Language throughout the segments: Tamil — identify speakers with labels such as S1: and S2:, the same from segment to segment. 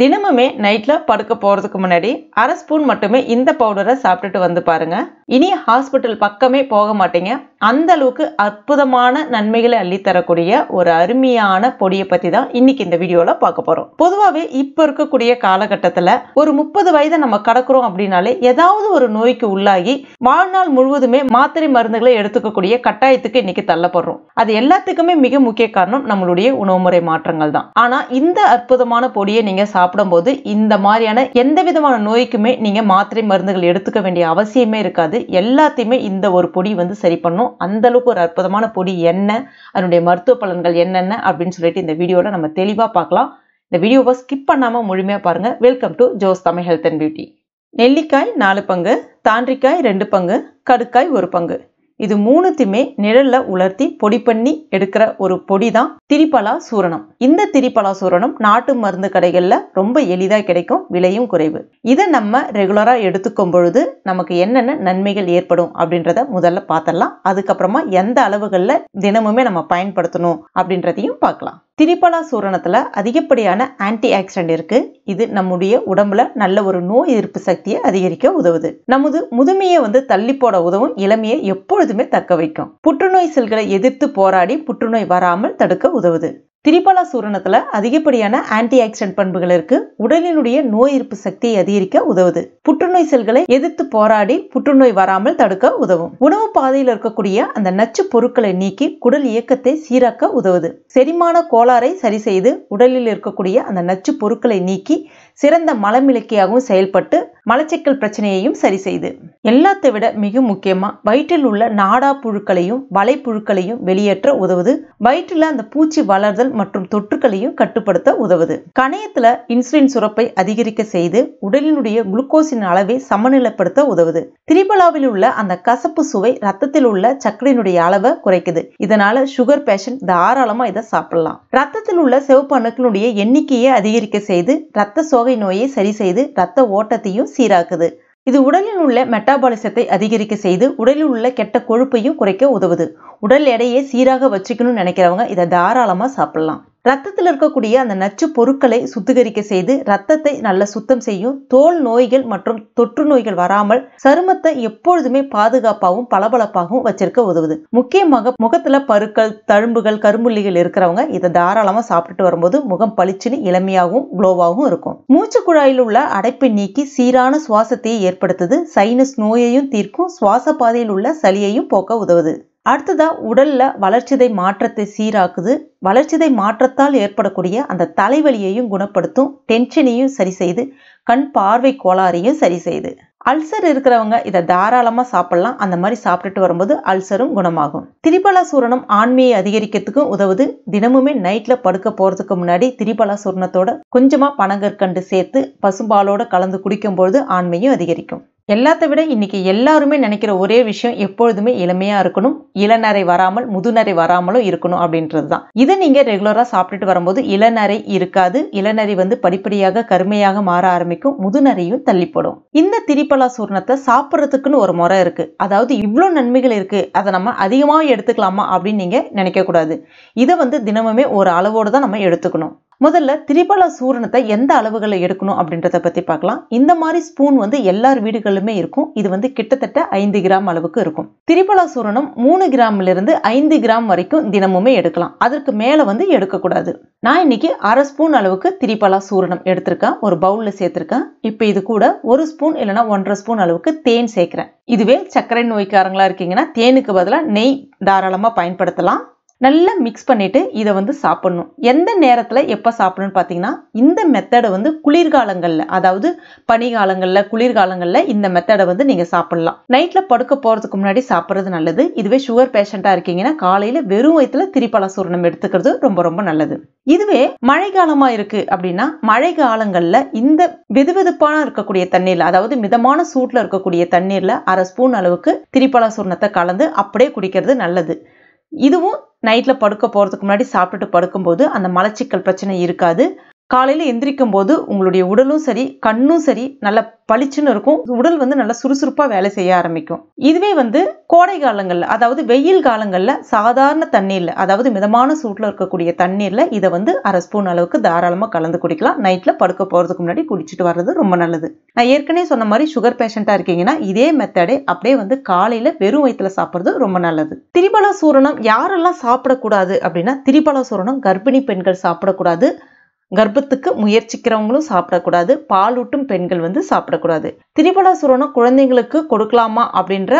S1: தினமுமே நைட்டில் படுக்க போகிறதுக்கு முன்னாடி அரை ஸ்பூன் மட்டுமே இந்த பவுடரை சாப்பிட்டுட்டு வந்து பாருங்கள் இனி ஹாஸ்பிட்டல் பக்கமே போக மாட்டீங்க அந்த அளவுக்கு அற்புதமான நன்மைகளை அள்ளித்தரக்கூடிய ஒரு அருமையான பொடியை பற்றி தான் இன்னைக்கு இந்த வீடியோவில் பார்க்க போகிறோம் பொதுவாகவே இப்போ இருக்கக்கூடிய காலகட்டத்தில் ஒரு முப்பது வயதை நம்ம கடக்கிறோம் அப்படின்னாலே ஏதாவது ஒரு நோய்க்கு உள்ளாகி வாழ்நாள் முழுவதுமே மாத்திரை மருந்துகளை எடுத்துக்கக்கூடிய கட்டாயத்துக்கு இன்னைக்கு தள்ளப்படுறோம் அது எல்லாத்துக்குமே மிக முக்கிய காரணம் நம்மளுடைய உணவு முறை மாற்றங்கள் தான் ஆனால் இந்த அற்புதமான பொடியை நீங்கள் சாப்பிடும்போது இந்த மாதிரியான எந்த விதமான நோய்க்குமே நீங்கள் மாத்திரை மருந்துகள் எடுத்துக்க வேண்டிய அவசியமே இருக்காது கிடையாது எல்லாத்தையுமே இந்த ஒரு பொடி வந்து சரி பண்ணும் அந்தளவுக்கு ஒரு அற்புதமான பொடி என்ன அதனுடைய மருத்துவ பலன்கள் என்னென்ன அப்படின்னு சொல்லிட்டு இந்த வீடியோவில் நம்ம தெளிவாக பார்க்கலாம் இந்த வீடியோவை ஸ்கிப் பண்ணாமல் முழுமையாக பாருங்கள் வெல்கம் டு ஜோஸ் தமிழ் ஹெல்த் அண்ட் பியூட்டி நெல்லிக்காய் நாலு பங்கு தாண்டிக்காய் ரெண்டு பங்கு கடுக்காய் ஒரு பங்கு இது மூணுத்தையுமே நிழல்ல உலர்த்தி பொடி பண்ணி எடுக்கிற ஒரு பொடி தான் திரிபலா சூரணம் இந்த திரிபலா சூரணம் நாட்டு மருந்து கடைகளில் ரொம்ப எளிதாக கிடைக்கும் விலையும் குறைவு இதை நம்ம ரெகுலராக எடுத்துக்கும் பொழுது நமக்கு என்னென்ன நன்மைகள் ஏற்படும் அப்படின்றத முதல்ல பார்த்தலாம் அதுக்கப்புறமா எந்த அளவுகளில் தினமுமே நம்ம பயன்படுத்தணும் அப்படின்றதையும் பார்க்கலாம் திரிபலா சூரணத்தில் அதிகப்படியான ஆன்டி ஆக்சிடென்ட் இருக்கு இது நம்முடைய உடம்புல நல்ல ஒரு நோய் எதிர்ப்பு சக்தியை அதிகரிக்க உதவுது நமது முதுமையை வந்து தள்ளி போட உதவும் இளமையை எப்பொழுதுமே தக்க வைக்கும் புற்றுநோய் செல்களை எதிர்த்து போராடி புற்றுநோய் வராமல் தடுக்க உதவுது திரிபலா சூரணத்தில் அதிகப்படியான ஆன்டி ஆக்சிடென்ட் பண்புகள் இருக்கு உடலினுடைய நோய் எதிர்ப்பு சக்தியை அதிகரிக்க உதவுது புற்றுநோய் செல்களை எதிர்த்து போராடி புற்றுநோய் வராமல் தடுக்க உதவும் உணவு பாதையில் இருக்கக்கூடிய அந்த நச்சு பொருட்களை நீக்கி குடல் இயக்கத்தை சீராக்க உதவுது செரிமான கோளாறை சரி செய்து உடலில் இருக்கக்கூடிய அந்த நச்சு பொருட்களை நீக்கி சிறந்த மலமிளக்கியாகவும் செயல்பட்டு மலச்சிக்கல் பிரச்சனையையும் சரி செய்து எல்லாத்தை விட மிக முக்கியமா வயிற்றில் உள்ள நாடா புழுக்களையும் வலை புழுக்களையும் வெளியேற்ற உதவுது வயிற்றில் அந்த பூச்சி வளர்தல் மற்றும் தொற்றுகளையும் கட்டுப்படுத்த உதவுது கணையத்துல இன்சுலின் சுரப்பை அதிகரிக்க செய்து உடலினுடைய குளுக்கோஸின் அளவை சமநிலைப்படுத்த உதவுது திரிபலாவில் உள்ள அந்த கசப்பு சுவை ரத்தத்தில் உள்ள சர்க்கரையினுடைய அளவை குறைக்குது இதனால சுகர் பேஷன் தாராளமா இதை சாப்பிடலாம் ரத்தத்தில் உள்ள சிவப்பு அணுக்களுடைய எண்ணிக்கையை அதிகரிக்க செய்து ரத்த சோ கோவை நோயை சரி செய்து இரத்த ஓட்டத்தையும் சீராக்குது இது உடலில் உள்ள மெட்டாபாலிசத்தை அதிகரிக்க செய்து உடலில் உள்ள கெட்ட கொழுப்பையும் குறைக்க உதவுது உடல் எடையை சீராக வச்சுக்கணும்னு நினைக்கிறவங்க இதை தாராளமாக சாப்பிடலாம் ரத்தத்தில் இருக்கக்கூடிய அந்த நச்சு பொருட்களை சுத்திகரிக்க செய்து ரத்தத்தை நல்ல சுத்தம் செய்யும் தோல் நோய்கள் மற்றும் தொற்று நோய்கள் வராமல் சருமத்தை எப்பொழுதுமே பாதுகாப்பாகவும் பளபளப்பாகவும் வச்சிருக்க உதவுது முக்கியமாக முகத்துல பருக்கள் தழும்புகள் கரும்புள்ளிகள் இருக்கிறவங்க இதை தாராளமாக சாப்பிட்டுட்டு வரும்போது முகம் பளிச்சுன்னு இளமையாகவும் குளோவாகவும் இருக்கும் மூச்சு குழாயில் உள்ள அடைப்பை நீக்கி சீரான சுவாசத்தை ஏற்படுத்துது சைனஸ் நோயையும் தீர்க்கும் சுவாச பாதையில் உள்ள சளியையும் போக்க உதவுது அடுத்ததா உடல்ல வளர்ச்சிதை மாற்றத்தை சீராக்குது வளர்ச்சிதை மாற்றத்தால் ஏற்படக்கூடிய அந்த தலைவலியையும் குணப்படுத்தும் டென்ஷனையும் சரி செய்து கண் பார்வை கோளாறையும் சரி செய்யுது அல்சர் இருக்கிறவங்க இதை தாராளமாக சாப்பிடலாம் அந்த மாதிரி சாப்பிட்டுட்டு வரும்போது அல்சரும் குணமாகும் திரிபலா சூரணம் ஆண்மையை அதிகரிக்கிறதுக்கும் உதவுது தினமுமே நைட்டில் படுக்க போறதுக்கு முன்னாடி திரிபலா சூரணத்தோட கொஞ்சமாக பனங்கற்கண்டு சேர்த்து பசும்பாலோட கலந்து குடிக்கும்போது ஆண்மையும் அதிகரிக்கும் எல்லாத்த விட இன்னைக்கு எல்லாருமே நினைக்கிற ஒரே விஷயம் எப்பொழுதுமே இளமையா இருக்கணும் இளநரை வராமல் முதுநரை வராமலும் இருக்கணும் அப்படின்றது தான் இதை நீங்க ரெகுலரா சாப்பிட்டுட்டு வரும்போது இளநரை இருக்காது இளநரை வந்து படிப்படியாக கருமையாக மாற ஆரம்பிக்கும் முதுநரையும் தள்ளிப்படும் இந்த திரிப்பலா சூர்ணத்தை சாப்பிட்றதுக்குன்னு ஒரு முறை இருக்கு அதாவது இவ்வளோ நன்மைகள் இருக்கு அதை நம்ம அதிகமாக எடுத்துக்கலாமா அப்படின்னு நீங்க நினைக்க கூடாது இதை வந்து தினமுமே ஒரு அளவோடு தான் நம்ம எடுத்துக்கணும் முதல்ல திரிபல சூரணத்தை எந்த அளவுகளை எடுக்கணும் அப்படின்றத பற்றி பார்க்கலாம் இந்த மாதிரி ஸ்பூன் வந்து எல்லார் வீடுகளிலுமே இருக்கும் இது வந்து கிட்டத்தட்ட ஐந்து கிராம் அளவுக்கு இருக்கும் திரிபல சூரணம் மூணு கிராம்லேருந்து ஐந்து கிராம் வரைக்கும் தினமுமே எடுக்கலாம் அதற்கு மேலே வந்து எடுக்கக்கூடாது நான் இன்னைக்கு அரை ஸ்பூன் அளவுக்கு திரிபலா சூரணம் எடுத்திருக்கேன் ஒரு பவுலில் சேர்த்துருக்கேன் இப்போ இது கூட ஒரு ஸ்பூன் இல்லைனா ஒன்றரை ஸ்பூன் அளவுக்கு தேன் சேர்க்குறேன் இதுவே சர்க்கரை நோய்க்காரங்களா இருக்கீங்கன்னா தேனுக்கு பதிலாக நெய் தாராளமாக பயன்படுத்தலாம் நல்லா மிக்ஸ் பண்ணிவிட்டு இதை வந்து சாப்பிட்ணும் எந்த நேரத்தில் எப்போ சாப்பிடணும்னு பார்த்தீங்கன்னா இந்த மெத்தடை வந்து குளிர்காலங்களில் அதாவது பனிகாலங்களில் குளிர்காலங்களில் இந்த மெத்தடை வந்து நீங்கள் சாப்பிட்லாம் நைட்டில் படுக்க போகிறதுக்கு முன்னாடி சாப்பிட்றது நல்லது இதுவே சுகர் பேஷண்ட்டாக இருக்கீங்கன்னா காலையில் வெறும் வயிற்றுல திரிபலா சூரணம் எடுத்துக்கிறது ரொம்ப ரொம்ப நல்லது இதுவே மழை காலமாக இருக்குது அப்படின்னா மழை காலங்களில் இந்த வெதுவெதுப்பான இருக்கக்கூடிய தண்ணீரில் அதாவது மிதமான சூட்டில் இருக்கக்கூடிய தண்ணீரில் அரை ஸ்பூன் அளவுக்கு திரிபலா சூர்ணத்தை கலந்து அப்படியே குடிக்கிறது நல்லது இதுவும் நைட்டில் படுக்க போகிறதுக்கு முன்னாடி சாப்பிட்டுட்டு படுக்கும்போது அந்த மலச்சிக்கல் பிரச்சனை இருக்காது காலையில் எந்திரிக்கும் போது உங்களுடைய உடலும் சரி கண்ணும் சரி நல்ல பளிச்சுன்னு இருக்கும் உடல் வந்து நல்லா சுறுசுறுப்பாக வேலை செய்ய ஆரம்பிக்கும் இதுவே வந்து கோடை காலங்களில் அதாவது வெயில் காலங்களில் சாதாரண தண்ணீரில் அதாவது மிதமான சூட்டில் இருக்கக்கூடிய தண்ணீரில் இதை வந்து அரை ஸ்பூன் அளவுக்கு தாராளமாக கலந்து குடிக்கலாம் நைட்டில் படுக்க போகிறதுக்கு முன்னாடி குடிச்சிட்டு வர்றது ரொம்ப நல்லது நான் ஏற்கனவே சொன்ன மாதிரி சுகர் பேஷண்ட்டாக இருக்கீங்கன்னா இதே மெத்தடே அப்படியே வந்து காலையில் வெறும் வயிற்றில் சாப்பிட்றது ரொம்ப நல்லது திரிபல சூரணம் யாரெல்லாம் சாப்பிடக்கூடாது அப்படின்னா திரிபல சூரணம் கர்ப்பிணி பெண்கள் சாப்பிடக்கூடாது கர்ப்பத்துக்கு முயற்சிக்கிறவங்களும் சாப்பிடக்கூடாது பாலூட்டும் பெண்கள் வந்து சாப்பிடக்கூடாது திரிபலா சுரணம் குழந்தைங்களுக்கு கொடுக்கலாமா அப்படின்ற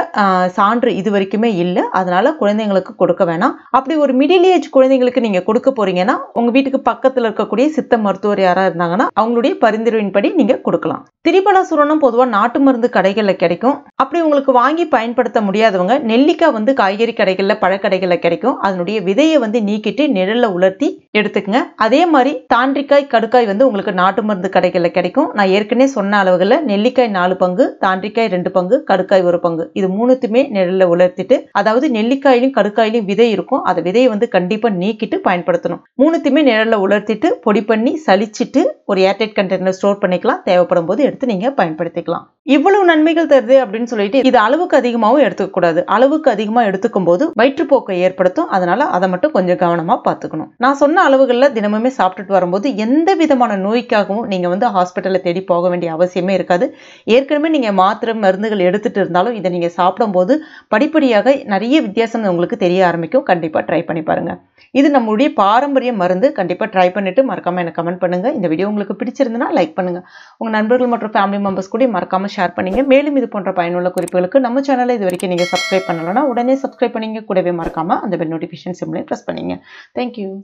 S1: சான்று இது வரைக்குமே இல்லை அதனால குழந்தைங்களுக்கு கொடுக்க வேணாம் அப்படி ஒரு மிடில் ஏஜ் குழந்தைங்களுக்கு நீங்க கொடுக்க போறீங்கன்னா உங்க வீட்டுக்கு பக்கத்துல இருக்கக்கூடிய சித்த மருத்துவர் யாரா இருந்தாங்கன்னா அவங்களுடைய பரிந்துரையின்படி நீங்க கொடுக்கலாம் திரிபலா சுரணம் பொதுவாக நாட்டு மருந்து கடைகளில் கிடைக்கும் அப்படி உங்களுக்கு வாங்கி பயன்படுத்த முடியாதவங்க நெல்லிக்காய் வந்து காய்கறி கடைகளில் பழக்கடைகளில் கிடைக்கும் அதனுடைய விதையை வந்து நீக்கிட்டு நிழலில் உலர்த்தி எடுத்துக்கங்க அதே மாதிரி தாண்டிக்காய் கடுக்காய் வந்து உங்களுக்கு நாட்டு மருந்து கடைகளில் கிடைக்கும் நான் ஏற்கனவே சொன்ன அளவுகளில் நெல்லிக்காய் நாலு பங்கு தாண்டிக்காய் ரெண்டு பங்கு கடுக்காய் ஒரு பங்கு இது மூணுத்துமே நெல்லில் உலர்த்திட்டு அதாவது நெல்லிக்காயிலும் கடுக்காயிலும் விதை இருக்கும் அந்த விதையை வந்து கண்டிப்பாக நீக்கிட்டு பயன்படுத்தணும் மூணுத்தையுமே நிழலில் உலர்த்திட்டு பொடி பண்ணி சளிச்சிட்டு ஒரு ஏர்டைட் கண்டெய்னர் ஸ்டோர் பண்ணிக்கலாம் தேவைப்படும் போது எடுத்து நீங்கள் பயன்படுத்திக்கலாம் இவ்வளவு நன்மைகள் தருது அப்படின்னு சொல்லிட்டு இது அளவுக்கு அதிகமாகவும் எடுத்துக்கக்கூடாது அளவுக்கு அதிகமாக எடுத்துக்கும் போது வயிற்றுப்போக்கை ஏற்படுத்தும் அதனால அதை மட்டும் கொஞ்சம் கவனமாக பார்த்துக்கணும் நான் சொன்ன அளவுகளில் தினமுமே சாப்பிட்டுட்டு வரும்போது எந்த விதமான நோய்க்காகவும் நீங்கள் வந்து ஹாஸ்பிட்டலில் தேடி போக வேண்டிய அவசியமே இருக்காது ஏற்கனவே நீங்கள் மாத்திரை மருந்துகள் எடுத்துகிட்டு இருந்தாலும் இதை நீங்கள் சாப்பிடும்போது படிப்படியாக நிறைய வித்தியாசம் உங்களுக்கு தெரிய ஆரம்பிக்கும் கண்டிப்பாக ட்ரை பண்ணி பாருங்கள் இது நம்மளுடைய பாரம்பரிய மருந்து கண்டிப்பாக ட்ரை பண்ணிவிட்டு மறக்காமல் எனக்கு கமெண்ட் பண்ணுங்கள் இந்த வீடியோ உங்களுக்கு பிடிச்சிருந்தனா லைக் பண்ணுங்கள் உங்கள் நண்பர்கள் மற்றும் ஃபேமிலி மெம்பர்ஸ் கூட மறக்காமல் ஷேர் பண்ணுங்கள் மேலும் இது போன்ற பயனுள்ள குறிப்புகளுக்கு நம்ம சேனலை இது வரைக்கும் நீங்கள் சப்ஸ்கிரைப் பண்ணலன்னா உடனே சப்ஸ்கிரைப் பண்ணிங்க கூடவே மறக்காமல் அந்த பெல் நோட்டிஃபிகேஷன் சிம்லையும் ப்ரெஸ் பண்ணிங்க தேங்க்யூ